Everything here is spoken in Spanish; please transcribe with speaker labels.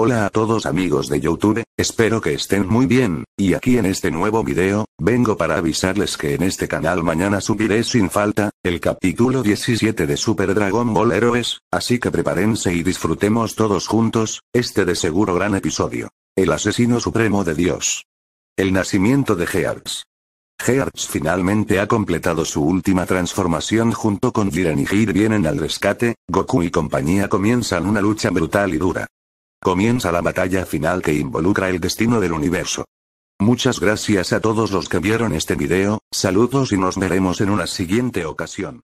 Speaker 1: Hola a todos amigos de Youtube, espero que estén muy bien, y aquí en este nuevo video, vengo para avisarles que en este canal mañana subiré sin falta, el capítulo 17 de Super Dragon Ball Heroes, así que prepárense y disfrutemos todos juntos, este de seguro gran episodio. El asesino supremo de Dios. El nacimiento de Gears. Gears finalmente ha completado su última transformación junto con Jiren y vienen al rescate, Goku y compañía comienzan una lucha brutal y dura. Comienza la batalla final que involucra el destino del universo. Muchas gracias a todos los que vieron este video, saludos y nos veremos en una siguiente ocasión.